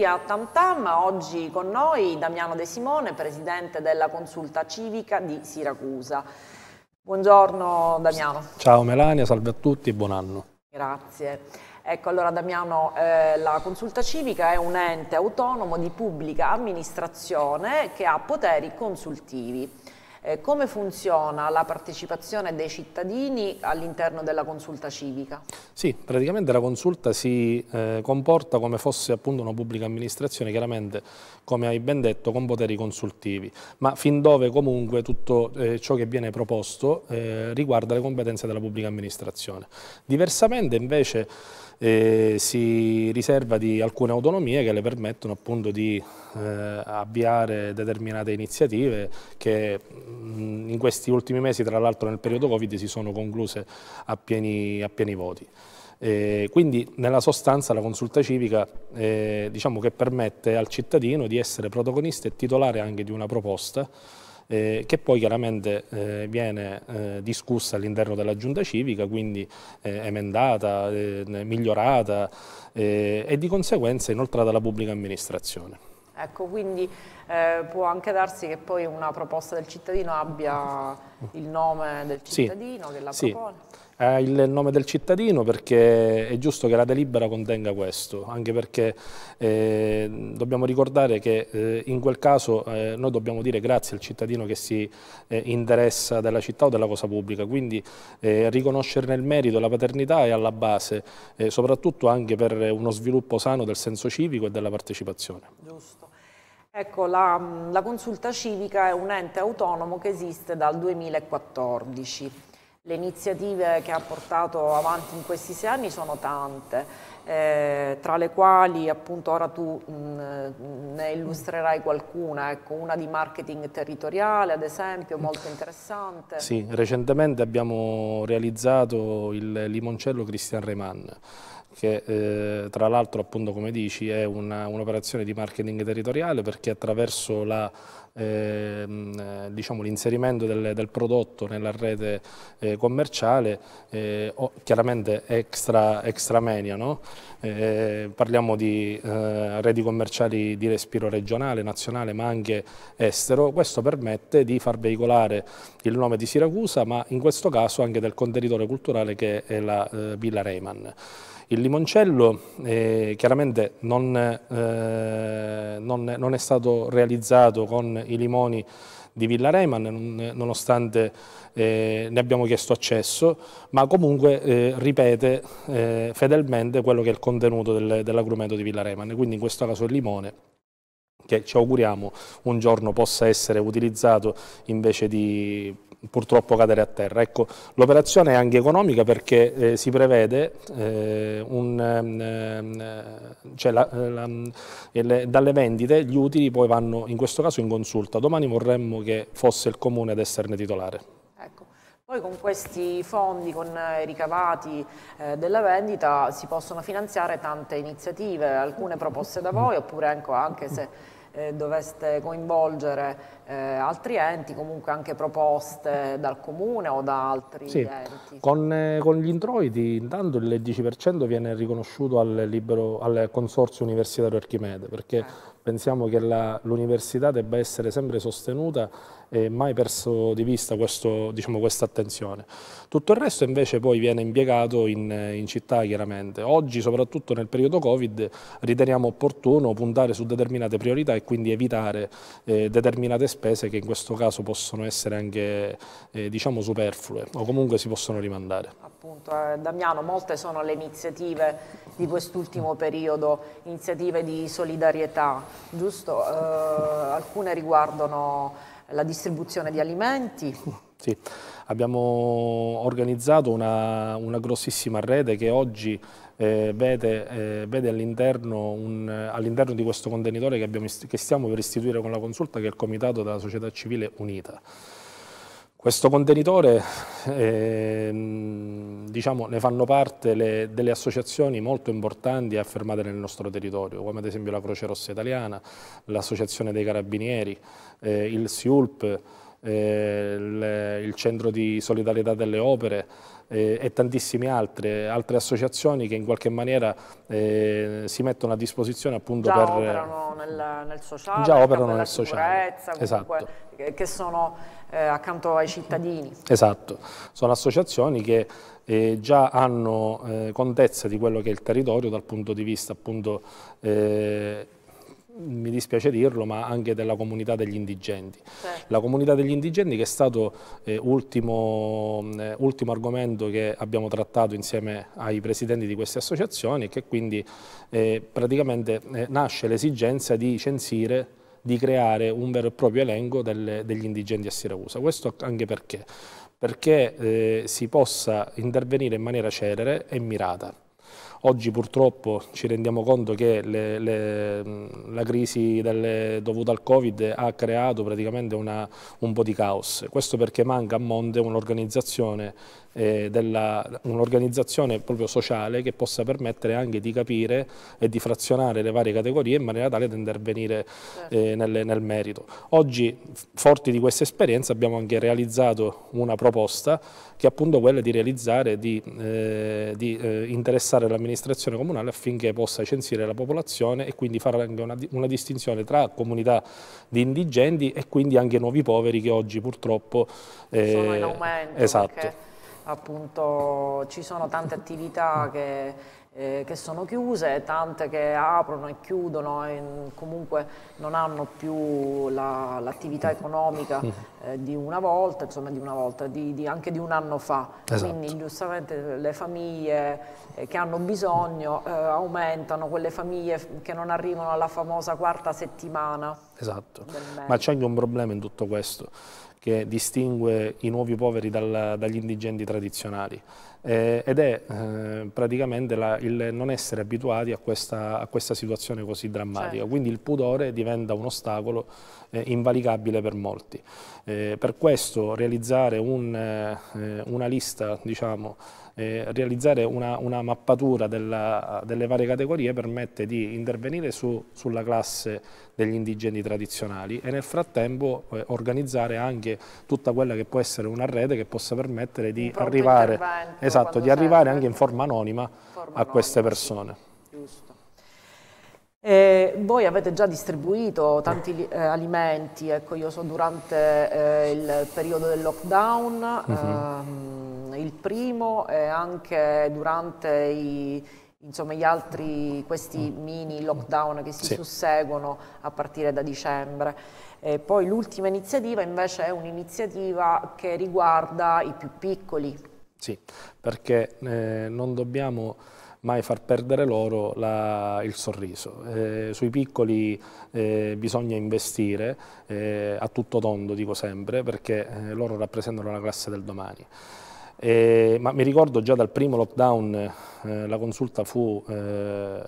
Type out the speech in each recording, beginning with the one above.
benvenuti a Tam Tam, oggi con noi Damiano De Simone, presidente della consulta civica di Siracusa. Buongiorno Damiano. Ciao Melania, salve a tutti e buon anno. Grazie. Ecco, allora Damiano, eh, la consulta civica è un ente autonomo di pubblica amministrazione che ha poteri consultivi. Eh, come funziona la partecipazione dei cittadini all'interno della consulta civica? Sì, praticamente la consulta si eh, comporta come fosse appunto una pubblica amministrazione, chiaramente come hai ben detto con poteri consultivi, ma fin dove comunque tutto eh, ciò che viene proposto eh, riguarda le competenze della pubblica amministrazione. Diversamente invece eh, si riserva di alcune autonomie che le permettono appunto di eh, avviare determinate iniziative che mh, mm, in questi ultimi mesi, tra l'altro nel periodo Covid, si sono concluse a pieni, a pieni voti. Eh, quindi nella sostanza la consulta civica eh, diciamo che permette al cittadino di essere protagonista e titolare anche di una proposta eh, che poi chiaramente eh, viene eh, discussa all'interno della giunta civica, quindi eh, emendata, eh, migliorata eh, e di conseguenza inoltrata alla pubblica amministrazione. Ecco, quindi eh, può anche darsi che poi una proposta del cittadino abbia il nome del cittadino sì, che la propone. Sì ha il nome del cittadino perché è giusto che la delibera contenga questo, anche perché eh, dobbiamo ricordare che eh, in quel caso eh, noi dobbiamo dire grazie al cittadino che si eh, interessa della città o della cosa pubblica, quindi eh, riconoscerne il merito e la paternità è alla base, eh, soprattutto anche per uno sviluppo sano del senso civico e della partecipazione. Giusto. Ecco, la, la consulta civica è un ente autonomo che esiste dal 2014. Le iniziative che ha portato avanti in questi sei anni sono tante, eh, tra le quali appunto ora tu mh, mm, mm, ne illustrerai qualcuna, ecco, una di marketing territoriale ad esempio, molto interessante. Sì, recentemente abbiamo realizzato il limoncello Cristian Reman, che eh, tra l'altro appunto come dici è un'operazione un di marketing territoriale perché attraverso l'inserimento eh, diciamo, del, del, prodotto nella rete eh, commerciale, eh, o, chiaramente extra, extra menia, no? Eh, parliamo di eh, reti commerciali di respiro regionale, nazionale ma anche estero, questo permette di far veicolare il nome di Siracusa ma in questo caso anche del contenitore culturale che è la Villa Reiman. Il limoncello eh, chiaramente non, eh, non, non, è stato realizzato con i limoni di Villa Reiman, nonostante eh, ne abbiamo chiesto accesso, ma comunque eh, ripete eh, fedelmente quello che è il contenuto del, dell'agrumeto di Villa Reiman, quindi in questo caso il limone che ci auguriamo un giorno possa essere utilizzato invece di purtroppo cadere a terra. Ecco, l'operazione è anche economica perché eh, si prevede eh, un, ehm, cioè la, eh, la, le, dalle vendite gli utili poi vanno in questo caso in consulta, domani vorremmo che fosse il comune ad esserne titolare. Ecco. Poi con questi fondi, con i ricavati eh, della vendita si possono finanziare tante iniziative, alcune proposte da voi oppure anche se eh, doveste coinvolgere eh, altri enti, comunque anche proposte dal comune o da altri sì. enti? Con, eh, con gli introiti intanto il 10% viene riconosciuto al, libero, al, Consorzio Universitario Archimede, perché eh. pensiamo che l'università debba essere sempre sostenuta e mai perso di vista questo, diciamo, questa attenzione. Tutto il resto invece poi viene impiegato in, in città chiaramente. Oggi, soprattutto nel periodo Covid, riteniamo opportuno puntare su determinate priorità e quindi evitare eh, determinate spese che in questo caso possono essere anche eh, diciamo superflue o comunque si possono rimandare. Appunto, eh, Damiano, molte sono le iniziative di quest'ultimo periodo, iniziative di solidarietà, giusto? Eh, alcune riguardano la distribuzione di alimenti. Sì, abbiamo organizzato una, una grossissima rete che oggi eh, vede, eh, vede all'interno all di questo contenitore che, abbiamo, che stiamo per istituire con la consulta che è il Comitato della Società Civile Unita. Questo contenitore eh, diciamo, ne fanno parte le, delle associazioni molto importanti e affermate nel nostro territorio, come ad esempio la Croce Rossa Italiana, l'Associazione dei Carabinieri, eh, il SIULP, eh, il Centro di Solidarietà delle Opere eh, e tantissime altre, altre, associazioni che in qualche maniera eh, si mettono a disposizione appunto già per... Operano nel, nel sociale, già operano nel sociale, comunque, esatto. che sono eh, accanto ai cittadini. Esatto, sono associazioni che eh, già hanno eh, contezza di quello che è il territorio dal punto di vista appunto mi dispiace dirlo, ma anche della comunità degli indigenti. Certo. La comunità degli indigenti che è stato eh, ultimo, eh, ultimo, argomento che abbiamo trattato insieme ai presidenti di queste associazioni e che quindi eh, praticamente eh, nasce l'esigenza di censire di creare un vero e proprio elenco delle, degli indigenti a Siracusa. Questo anche perché? Perché eh, si possa intervenire in maniera celere e mirata. Oggi purtroppo ci rendiamo conto che le, le, la crisi delle, dovuta al Covid ha creato praticamente una, un po' di caos. Questo perché manca a monte un'organizzazione eh, della, un'organizzazione proprio sociale che possa permettere anche di capire e di frazionare le varie categorie in maniera tale da intervenire certo. eh, nel, nel, merito. Oggi, forti di questa esperienza, abbiamo anche realizzato una proposta che è appunto quella di realizzare, di, eh, di eh, interessare l'amministrazione comunale affinché possa censire la popolazione e quindi fare anche una, una distinzione tra comunità di indigenti e quindi anche nuovi poveri che oggi purtroppo sono in eh, aumento. Esatto appunto ci sono tante attività che, eh, che sono chiuse, tante che aprono e chiudono e comunque non hanno più l'attività economica mm. eh, di una volta, insomma di una volta, di, di anche di un anno fa. Esatto. Quindi giustamente le famiglie eh, che hanno bisogno eh, aumentano, quelle famiglie che non arrivano alla famosa quarta settimana. Esatto, ma c'è anche un problema in tutto questo che distingue i nuovi poveri dal, dagli indigenti tradizionali eh, ed è eh, praticamente la, il non essere abituati a questa, a questa situazione così drammatica. Certo. Quindi il pudore diventa un ostacolo eh, invalicabile per molti. Eh, per questo realizzare un, eh, una lista diciamo, eh, realizzare una, una mappatura della, delle varie categorie permette di intervenire su, sulla classe degli indigeni tradizionali e nel frattempo eh, organizzare anche tutta quella che può essere una rete che possa permettere di arrivare, esatto, di arrivare anche in forma anonima forma a queste anonima, persone. Sì, Eh, voi avete già distribuito tanti eh, alimenti, ecco io so durante eh, il periodo del lockdown, mm -hmm. ehm, il primo è anche durante i, insomma, gli altri, questi mm. mini lockdown che si sì. susseguono a partire da dicembre. E poi l'ultima iniziativa invece è un'iniziativa che riguarda i più piccoli. Sì, perché eh, non dobbiamo mai far perdere loro la, il sorriso. Eh, sui piccoli eh, bisogna investire eh, a tutto tondo, dico sempre, perché eh, loro rappresentano la classe del domani. Eh, ma mi ricordo già dal primo lockdown eh, la consulta fu eh,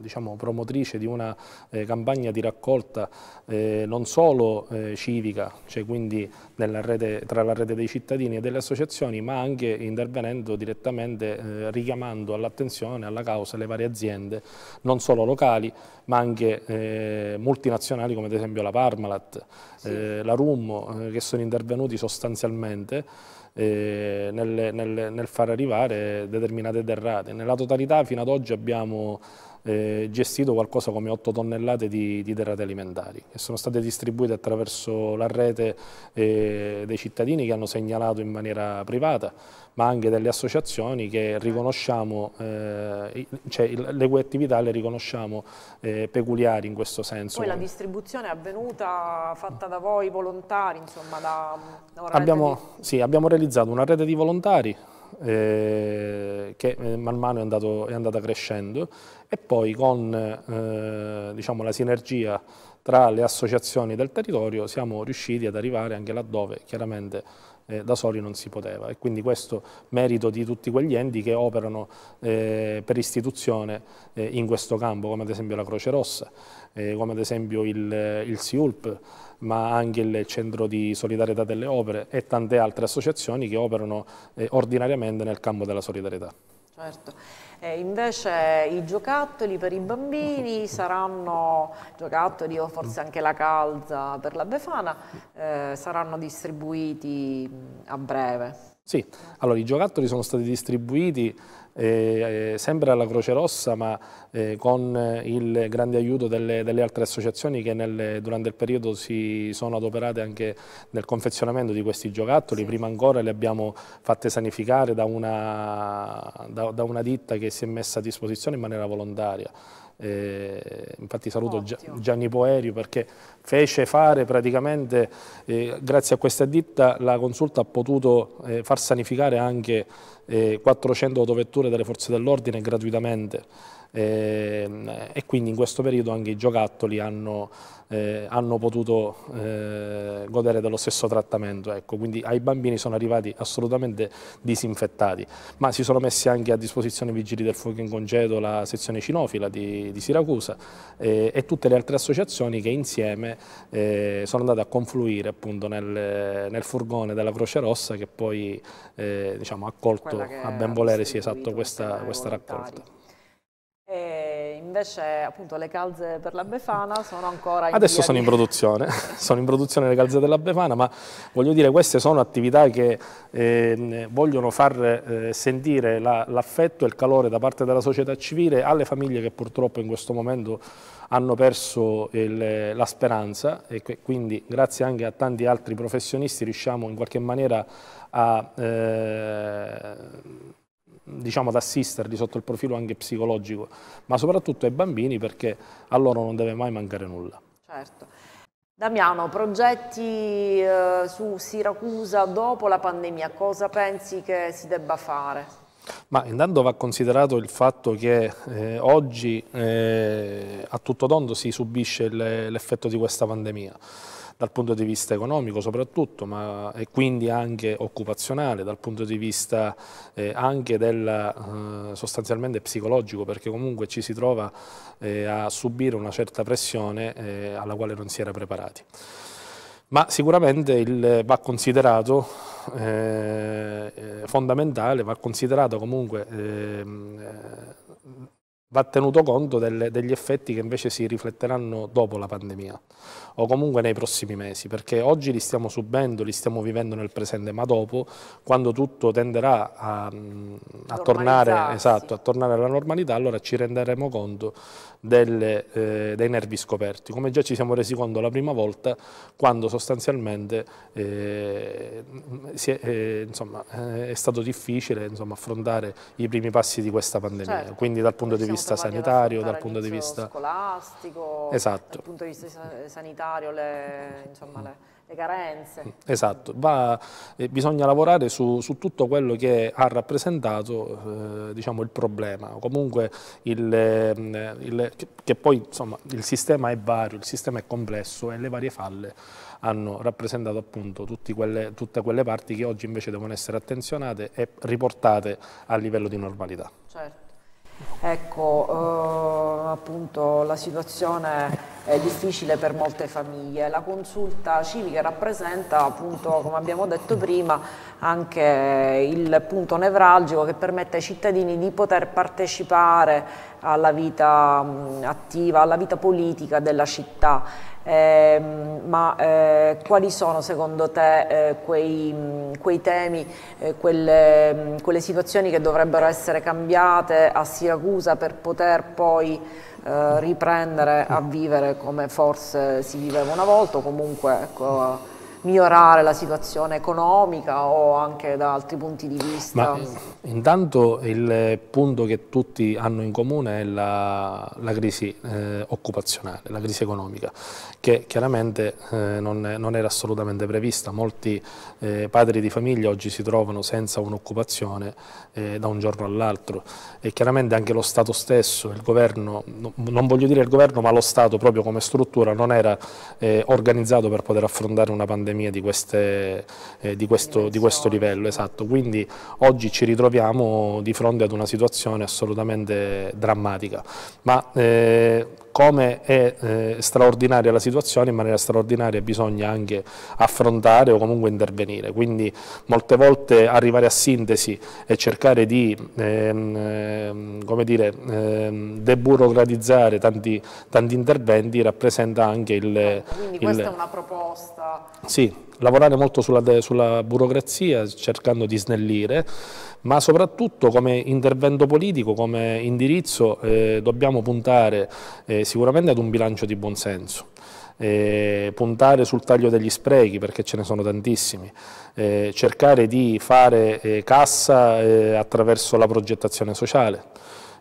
diciamo, promotrice di una eh, campagna di raccolta eh, non solo eh, civica, cioè quindi rete, tra la rete dei cittadini e delle associazioni, ma anche intervenendo direttamente richiamando all'attenzione, alla causa le varie aziende, non solo locali, ma anche multinazionali come ad esempio la Parmalat, sì. la Rummo, che sono intervenuti sostanzialmente eh, nel, nel, nel far arrivare determinate derrate. Nella totalità fino ad oggi abbiamo eh, gestito qualcosa come 8 tonnellate di, di, derrate alimentari che sono state distribuite attraverso la rete eh, dei cittadini che hanno segnalato in maniera privata, ma anche delle associazioni che riconosciamo, eh, cioè, le cui attività le riconosciamo eh, peculiari in questo senso. Poi la distribuzione è avvenuta fatta da voi volontari, insomma da, da abbiamo, di... sì, abbiamo realizzato una rete di volontari eh, che eh, man mano è, andato, è, andata crescendo e poi con eh, diciamo, la sinergia tra le associazioni del territorio siamo riusciti ad arrivare anche laddove chiaramente eh, da soli non si poteva e quindi questo merito di tutti quegli enti che operano eh, per istituzione eh, in questo campo come ad esempio la Croce Rossa eh, come ad esempio il, il SIULP, ma anche il Centro di Solidarietà delle Opere e tante altre associazioni che operano eh, ordinariamente nel campo della solidarietà. Certo. Eh, invece i giocattoli per i bambini saranno, giocattoli o forse anche la calza per la Befana, eh, saranno distribuiti mm, a breve. Sì, allora i giocattoli sono stati distribuiti eh, eh, sembra la Croce Rossa ma eh, con il grande aiuto delle, delle altre associazioni che nel, durante il periodo si sono adoperate anche nel confezionamento di questi giocattoli, sì. prima ancora li abbiamo fatte sanificare da una, da, da una ditta che si è messa a disposizione in maniera volontaria. Eh, infatti saluto Gianni Poerio perché fece fare praticamente, eh, grazie a questa ditta, la consulta ha potuto eh, far sanificare anche 400 eh, autovetture delle forze dell'ordine gratuitamente eh, e quindi in questo periodo anche i giocattoli hanno, eh, hanno potuto eh, godere dello stesso trattamento. Ecco, quindi ai bambini sono arrivati assolutamente disinfettati, ma si sono messi anche a disposizione i vigili del fuoco in congedo, la sezione cinofila di, di Siracusa eh, e tutte le altre associazioni che insieme eh, sono andate a confluire appunto nel, nel, furgone della Croce Rossa che poi eh, diciamo, ha accolto a ben volere sì, esatto, questa, questa raccolta invece appunto le calze per la Befana sono ancora in Adesso sono di... in produzione, sono in produzione le calze della Befana, ma voglio dire queste sono attività che eh, vogliono far eh, sentire l'affetto la, e il calore da parte della società civile alle famiglie che purtroppo in questo momento hanno perso il, la speranza e che, quindi grazie anche a tanti altri professionisti riusciamo in qualche maniera a... Eh, diciamo, ad assisterli sotto il profilo anche psicologico, ma soprattutto ai bambini perché a loro non deve mai mancare nulla. Certo. Damiano, progetti eh, su Siracusa dopo la pandemia, cosa pensi che si debba fare? Ma intanto va considerato il fatto che eh, oggi eh, a tutto tondo si subisce l'effetto di questa pandemia dal punto di vista economico soprattutto, ma e quindi anche occupazionale, dal punto di vista eh, anche del, eh, sostanzialmente psicologico, perché comunque ci si trova eh, a subire una certa pressione eh, alla quale non si era preparati. Ma sicuramente il, va considerato eh, eh, fondamentale, va considerato comunque ehm, va tenuto conto delle, degli effetti che invece si rifletteranno dopo la pandemia o comunque nei prossimi mesi, perché oggi li stiamo subendo, li stiamo vivendo nel presente, ma dopo, quando tutto tenderà a, mm, a, tornare, esatto, a tornare alla normalità, allora ci renderemo conto delle, eh, dei nervi scoperti, come già ci siamo resi conto la prima volta quando sostanzialmente eh, è, eh, insomma, eh, è, stato difficile insomma, affrontare i primi passi di questa pandemia, certo. quindi dal punto di vista sanitario, dal punto di vista scolastico, esatto. dal punto di vista sanitario, le, insomma, le le carenze. Esatto, Va, eh, bisogna lavorare su, su, tutto quello che ha rappresentato eh, diciamo, il problema, o comunque il, eh, il, che, che, poi insomma, il sistema è vario, il sistema è complesso e le varie falle hanno rappresentato appunto quelle, tutte quelle parti che oggi invece devono essere attenzionate e riportate a livello di normalità. Certo. Ecco, eh, appunto la situazione è difficile per molte famiglie. La consulta civica rappresenta, appunto, come abbiamo detto prima, anche il punto nevralgico che permette ai cittadini di poter partecipare alla vita mh, attiva, alla vita politica della città. Eh, ma eh, quali sono secondo te eh, quei, quei, temi, eh, quelle, ehm, quelle, situazioni che dovrebbero essere cambiate a Siracusa per poter poi eh, riprendere a vivere come forse si viveva una volta o comunque ecco, migliorare la situazione economica o anche da altri punti di vista? Ma, eh, intanto il punto che tutti hanno in comune è la, la crisi eh, occupazionale, la crisi economica, che chiaramente eh, non, non, era assolutamente prevista. Molti eh, padri di famiglia oggi si trovano senza un'occupazione eh, da un giorno all'altro e chiaramente anche lo Stato stesso, il governo, non voglio dire il governo ma lo Stato proprio come struttura non era eh, organizzato per poter affrontare una pandemia un'accademia di, queste, eh, di, questo, di questo livello, esatto. Quindi oggi ci ritroviamo di fronte ad una situazione assolutamente drammatica, ma eh, come è eh, straordinaria la situazione, in maniera straordinaria bisogna anche affrontare o comunque intervenire. Quindi molte volte arrivare a sintesi e cercare di ehm, ehm come dire, ehm, deburocratizzare tanti, tanti, interventi rappresenta anche il... Eh, quindi questa è una proposta? Sì, lavorare molto sulla, sulla burocrazia cercando di snellire ma soprattutto come intervento politico, come indirizzo eh, dobbiamo puntare eh, sicuramente ad un bilancio di buonsenso. Eh, puntare sul taglio degli sprechi perché ce ne sono tantissimi, eh, cercare di fare eh, cassa eh, attraverso la progettazione sociale,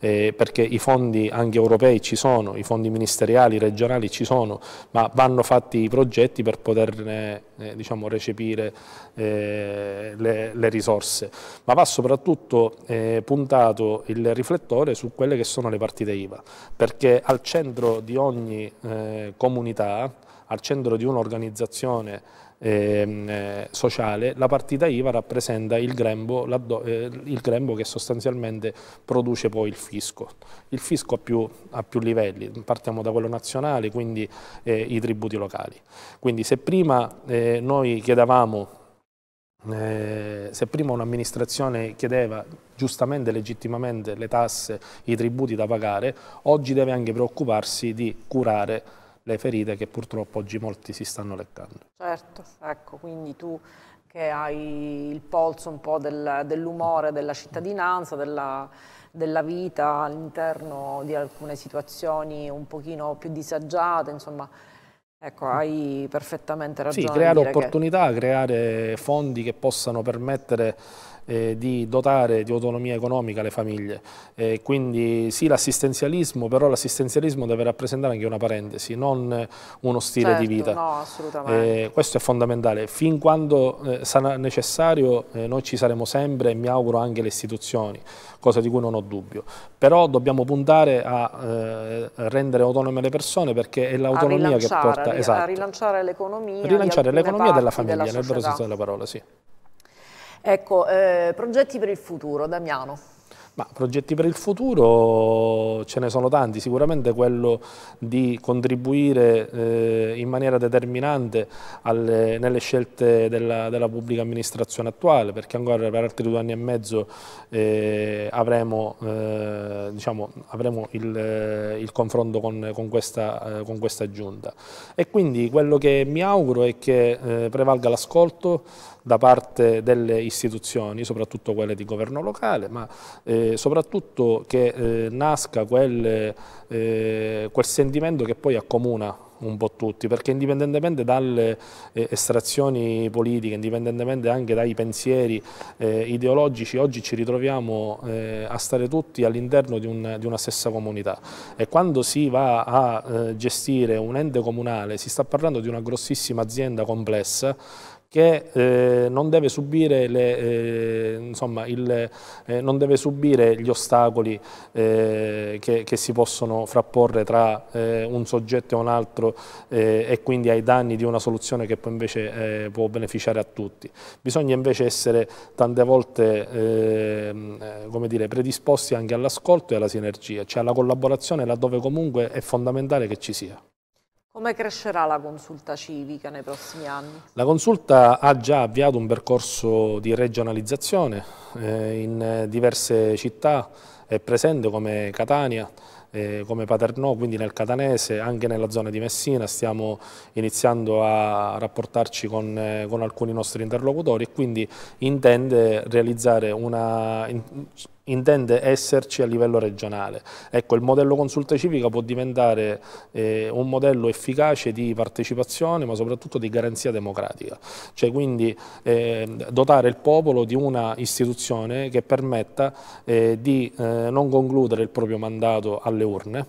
eh, perché i fondi anche europei ci sono, i fondi ministeriali, regionali ci sono, ma vanno fatti i progetti per poterne eh, diciamo, recepire eh, le, le, risorse. Ma va soprattutto eh, puntato il riflettore su quelle che sono le partite IVA, perché al centro di ogni eh, comunità, al centro di un'organizzazione Ehm, eh, sociale, la partita IVA rappresenta il grembo, la, eh, il grembo, che sostanzialmente produce poi il fisco. Il fisco ha più, ha più livelli, partiamo da quello nazionale, quindi eh, i tributi locali. Quindi se prima eh, noi chiedevamo eh, se prima un'amministrazione chiedeva giustamente e legittimamente le tasse, i tributi da pagare, oggi deve anche preoccuparsi di curare le ferite che purtroppo oggi molti si stanno leccando. Certo, ecco, quindi tu che hai il polso un po' del, dell'umore della cittadinanza, della, della vita all'interno di alcune situazioni un pochino più disagiate, insomma, ecco, hai perfettamente ragione. Sì, creare opportunità, che... creare fondi che possano permettere eh, di dotare di autonomia economica le famiglie. Eh, quindi sì l'assistenzialismo, però l'assistenzialismo deve rappresentare anche una parentesi, non uno stile certo, di vita. No, assolutamente. Eh, questo è fondamentale. Fin quando eh, sarà necessario eh, noi ci saremo sempre e mi auguro anche le istituzioni, cosa di cui non ho dubbio. Però dobbiamo puntare a eh, rendere autonome le persone perché è l'autonomia che porta... A, ri esatto. a rilanciare l'economia. Rilanciare l'economia della famiglia, della nel vero senso della parola, sì. Ecco, eh, progetti per il futuro, Damiano. Ma progetti per il futuro ce ne sono tanti, sicuramente quello di contribuire eh, in maniera determinante alle, nelle scelte della, della, pubblica amministrazione attuale, perché ancora per altri due anni e mezzo eh, avremo, eh, diciamo, avremo il, eh, il, confronto con, con, questa, eh, con, questa, giunta. E quindi quello che mi auguro è che eh, prevalga l'ascolto, da parte delle istituzioni, soprattutto quelle di governo locale, ma eh, soprattutto che eh, nasca quel, eh, quel sentimento che poi accomuna un po' tutti, perché indipendentemente dalle eh, estrazioni politiche, indipendentemente anche dai pensieri eh, ideologici, oggi ci ritroviamo eh, a stare tutti all'interno di, un, di, una stessa comunità e quando si va a eh, gestire un ente comunale si sta parlando di una grossissima azienda complessa che eh, non, deve le, eh, insomma, il, eh, non, deve subire gli ostacoli eh, che, che, si possono frapporre tra eh, un soggetto e un altro eh, e quindi ai danni di una soluzione che poi invece può beneficiare a tutti. Bisogna invece essere tante volte ehm, dire, predisposti anche all'ascolto e alla sinergia, cioè alla collaborazione laddove comunque è fondamentale che ci sia. Come crescerà la consulta civica nei prossimi anni? La consulta ha già avviato un percorso di regionalizzazione eh, in diverse città, è presente come Catania, eh, come Paternò, quindi nel Catanese, anche nella zona di Messina, stiamo iniziando a rapportarci con, eh, con alcuni nostri interlocutori e quindi intende realizzare una... In, intende esserci a livello regionale. Ecco, il modello consulta civica può diventare eh, un modello efficace di partecipazione, ma soprattutto di garanzia democratica, cioè quindi eh, dotare il popolo di una istituzione che permetta eh, di eh, non concludere il proprio mandato alle urne,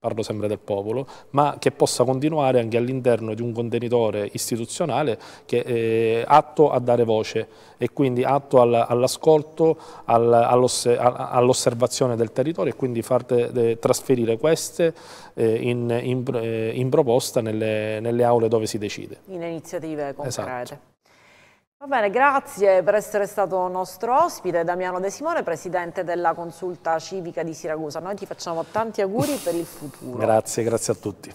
parlo sempre del popolo, ma che possa continuare anche all'interno di un contenitore istituzionale che è eh, atto a dare voce e quindi atto all'ascolto, all'osservazione del territorio e quindi far trasferire queste eh, in, in, eh, in proposta nelle, nelle, aule dove si decide. In iniziative concrete. Esatto. Va bene, grazie per essere stato nostro ospite, Damiano De Simone, presidente della consulta civica di Siracusa. Noi ti facciamo tanti auguri per il futuro. Grazie, grazie a tutti.